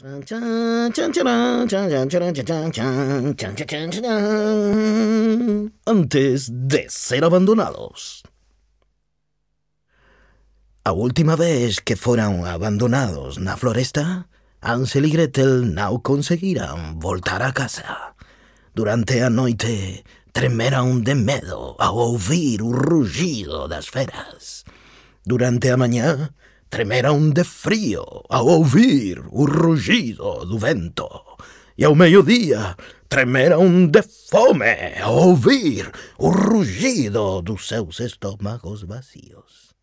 Antes de ser abandonados. A última vez que fueron abandonados la floresta, Ansel y Gretel no conseguirán voltar a casa. Durante la noche, un de miedo oír ouvir un rugido las feras. Durante la mañana, tremeram de frio ao ouvir o rugido do vento, e ao meio-dia tremeram de fome ao ouvir o rugido dos seus estômagos vazios.